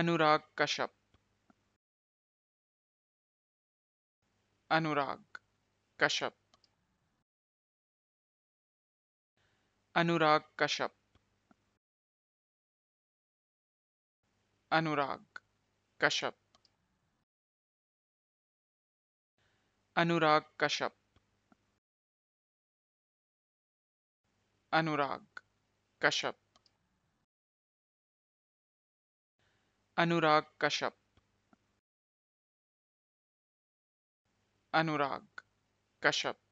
अनुराग Kashyap अनुराग Kashyap अनुराग Kashyap अनुराग Kashyap अनुराग Kashyap अनुराग Kashyap अनुराग Kashyap अनुराग Kashyap